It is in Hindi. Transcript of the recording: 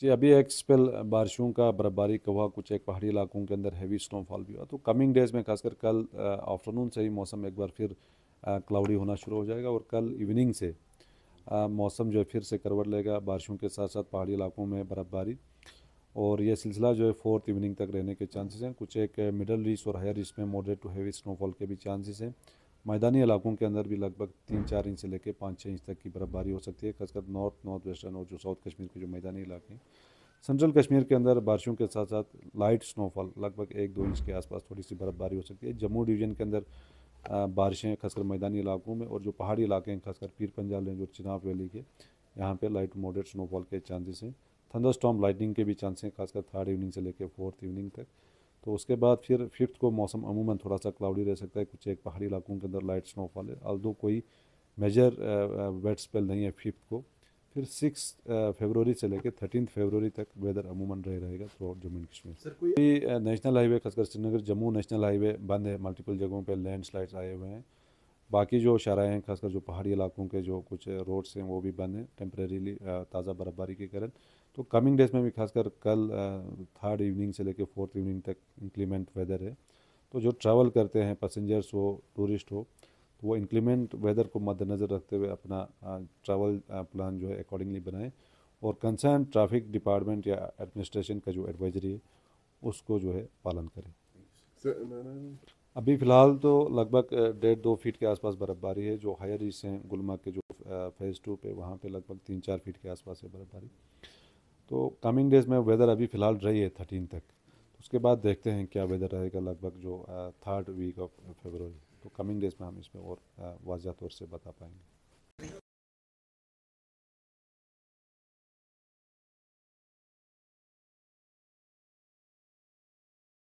जी अभी एक स्पेल बारिशों का बर्फबारी का हुआ कुछ एक पहाड़ी इलाकों के अंदर हैवी स्नोफॉल भी हुआ तो कमिंग डेज़ में खासकर कल आफ्टरनून से ही मौसम एक बार फिर क्लाउडी होना शुरू हो जाएगा और कल इवनिंग से मौसम जो है फिर से करवट लेगा बारिशों के साथ साथ पहाड़ी इलाकों में बर्फ़बारी और यह सिलसिला जो है फोर्थ इवनिंग तक रहने के चांसेस हैं कुछ एक मिडल रीच और हायर रीच में मॉडरेट टू हैवी स्नोफॉल के भी चांसेस हैं मैदानी इलाकों के अंदर भी लगभग तीन चार इंच से लेकर पाँच छः इंच तक की बर्फ़बारी हो सकती है खासकर नॉर्थ नॉर्थ वेस्टर्न और जो साउथ कश्मीर के जो मैदानी इलाके हैं सेंट्रल कश्मीर के अंदर बारिशों के साथ साथ लाइट स्नोफॉल लगभग एक दो इंच के आसपास थोड़ी सी बर्फ़बारी हो सकती है जम्मू डिवीज़न के अंदर बारिशें खासकर मैदानी इलाकों में और जो पहाड़ी इलाके हैं खासकर पीर पंजाल रेंज और चिनाब वैली के यहाँ पर लाइट मॉडरेट स्नोफॉल के चांसेस हैं थंडर स्टॉम लाइटनिंग के भी चांसेस हैं खासकर थर्ड इवनिंग से लेकर फोर्थ इवनिंग तक तो उसके बाद फिर फिफ्थ को मौसम अमूमन थोड़ा सा क्लाउडी रह सकता है कुछ एक पहाड़ी इलाकों के अंदर लाइट स्नोफॉल है आल कोई मेजर वेट स्पेल नहीं है फिफ्थ को फिर सिक्स फेबररी से लेकर थर्टीन फेबररी तक वेदर अमूमन रह रहेगा throughout Jammu and Kashmir national highway खासकर श्रीनगर जम्मू नेशनल हाईवे बंद है मल्टीपल जगहों पर लैंड आए हुए हैं बाकी जो शराह हैं खासकर जो पहाड़ी इलाकों के जो कुछ रोड्स हैं वो भी बंद हैं टेम्प्रेरीली ताज़ा बर्फ़बारी के कारण तो कमिंग डेज में भी खासकर कल थर्ड इवनिंग से लेकर फोर्थ इवनिंग तक इंक्लीमेंट वेदर है तो जो ट्रैवल करते हैं पैसेंजर्स हो टूरिस्ट हो तो वो इंक्लीमेंट वेदर को मद्दनज़र रखते हुए अपना ट्रैवल प्लान जो है अकॉर्डिंगली बनाएं और कंसर्न ट्रैफिक डिपार्टमेंट या एडमिनिस्ट्रेशन का जो एडवाइजरी है उसको जो है पालन करें अभी फ़िलहाल तो लगभग डेढ़ दो फीट के आसपास बर्फ़बारी है जो हायर रीस हैं गुलमर्ग के जो फेज़ टू पे वहाँ पे लगभग तीन चार फीट के आसपास है बर्फ़बारी तो कमिंग डेज़ में वेदर अभी फ़िलहाल रही है थर्टीन तक तो उसके बाद देखते हैं क्या वेदर रहेगा लगभग जो थर्ड वीक ऑफ फेबर तो कमिंग डेज़ में हम इसमें और वाजह तौर से बता पाएंगे